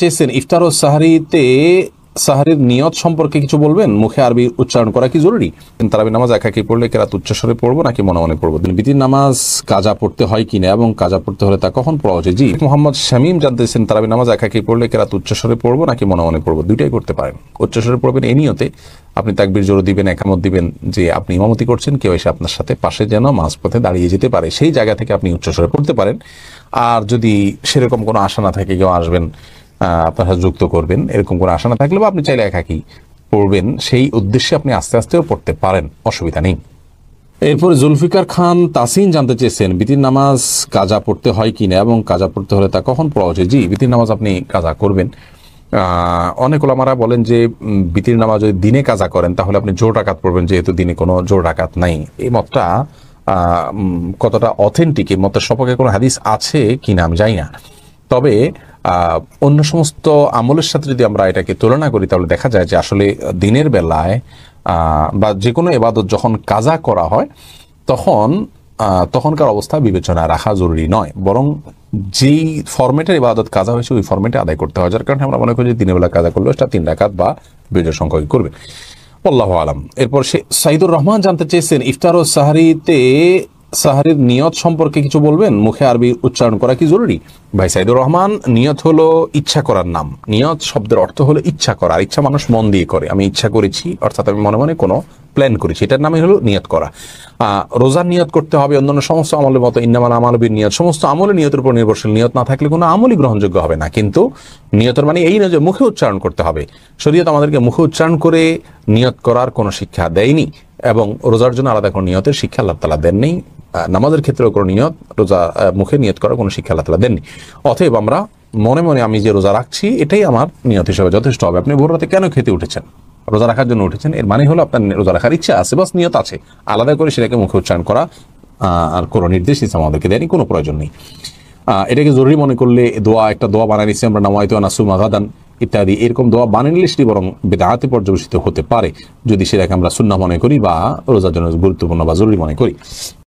চেয়েছেন ইফতার ও সাহারিতে সাহারির নিয়ত সম্পর্কে কিছু বলবেন মুখে আরবি উচ্চারণ করা কি জরুরি তারাবি নামাজ একাকি পড়লে কেরাত উচ্চস্বরে পড়বো নাকি মনে মনে পড়বো বিধির নামাজ কাজা পড়তে হয় কিনা এবং কাজা পড়তে হলে তা কখন পড়া উচিত জি মোহাম্মদ শামীম জানতেছেন তারাবি নামাজ একাকি পড়লে কেরাত উচ্চস্বরে পড়বো নাকি মনে মনে পড়বো দুইটাই করতে পারেন উচ্চস্বরে পড়বেন এই নিয়তে আপনি তাকবির জোর দিবেন একামত দিবেন যে আপনি ইমামতি করছেন কেউ এসে আপনার সাথে পাশে যেন মাঝপথে দাঁড়িয়ে যেতে পারে সেই জায়গা থেকে আপনি উচ্চস্বরে পড়তে পারেন আর যদি সেরকম কোনো আশা না থাকে কেউ আসবেন আপনারা যুক্ত করবেন এরকম কোনো আশা না থাকলে বা আপনি চাইলে একাকি পড়বেন সেই উদ্দেশ্যে আপনি আস্তে আস্তেও পড়তে পারেন অসুবিধা নেই এরপরে জুলফিকার খান তাসিন জানতে চেয়েছেন বিতির নামাজ কাজা পড়তে হয় কিনা এবং কাজা পড়তে হলে তা কখন পড়া উচিত জি বিতির নামাজ আপনি কাজা করবেন অনেক ওলামারা বলেন যে বিতির নামাজ যদি দিনে কাজা করেন তাহলে আপনি জোর ডাকাত পড়বেন যেহেতু দিনে কোনো জোর ডাকাত নাই এই মতটা কতটা অথেন্টিক এই মতের সপক্ষে কোনো হাদিস আছে কিনা আমি জানি না তবে অন্য সমস্ত আমলের সাথে যদি আমরা এটাকে তুলনা করি তাহলে দেখা যায় যে আসলে দিনের বেলায় বা যে কোনো এবাদত যখন কাজা করা হয় তখন তখনকার অবস্থা বিবেচনা রাখা জরুরি নয় বরং যেই ফর্মেটের ইবাদত কাজা হয়েছে ওই ফর্মেটে আদায় করতে হয় যার কারণে আমরা মনে করি যে দিনের বেলা কাজা করলেও সেটা তিন ডাকাত বা বিজয় সংখ্যক করবে আল্লাহ আলম এরপর সে সাইদুর রহমান জানতে চেয়েছেন ইফতার ও সাহারিতে সাহারির নিয়ত সম্পর্কে কিছু বলবেন মুখে আরবি উচ্চারণ করা কি জরুরি ভাই সাইদুর রহমান নিয়ত হলো ইচ্ছা করার নাম নিয়ত শব্দের অর্থ হলো ইচ্ছা করা আর ইচ্ছা মানুষ মন দিয়ে করে আমি ইচ্ছা করেছি অর্থাৎ আমি মনে মনে কোনো প্ল্যান করেছি এটার নামই হলো নিয়ত করা রোজার নিয়ত করতে হবে অন্যান্য সমস্ত আমলের মতো ইন্নামাল আমালবীর নিয়ত সমস্ত আমলে নিয়তের উপর নির্ভরশীল নিয়ত না থাকলে কোনো আমলই গ্রহণযোগ্য হবে না কিন্তু নিয়তের মানে এই না যে মুখে উচ্চারণ করতে হবে শরীয়ত আমাদেরকে মুখে উচ্চারণ করে নিয়ত করার কোনো শিক্ষা দেয়নি এবং রোজার জন্য আলাদা কোনো নিয়তের শিক্ষা আল্লাহ তালা দেননি নামাজের ক্ষেত্রেও কোনো নিয়ত রোজা মুখে নিয়ত করার কোনো শিক্ষা আল্লাহ তালা দেননি অতএব আমরা মনে মনে আমি যে রোজা রাখছি এটাই আমার নিয়ত হিসাবে যথেষ্ট হবে আপনি ভোররাতে কেন খেতে উঠেছেন রোজা রাখার জন্য উঠেছেন এর মানে হলো আপনার রোজা রাখার ইচ্ছা আছে বাস নিয়ত আছে আলাদা করে সেটাকে মুখে উচ্চারণ করা আর কোনো নির্দেশ ইসলাম আমাদেরকে দেয়নি কোনো প্রয়োজন নেই এটাকে জরুরি মনে করলে দোয়া একটা দোয়া বানিয়ে নিচ্ছি আমরা নামায়তো নাসু মাগাদান ইত্যাদি এরকম দোয়া বানিয়ে নিলে সেটি বরং বেদাহাতে পর্যবেসিত হতে পারে যদি সেটাকে আমরা শূন্য মনে করি বা রোজার জন্য গুরুত্বপূর্ণ বা জরুরি মনে করি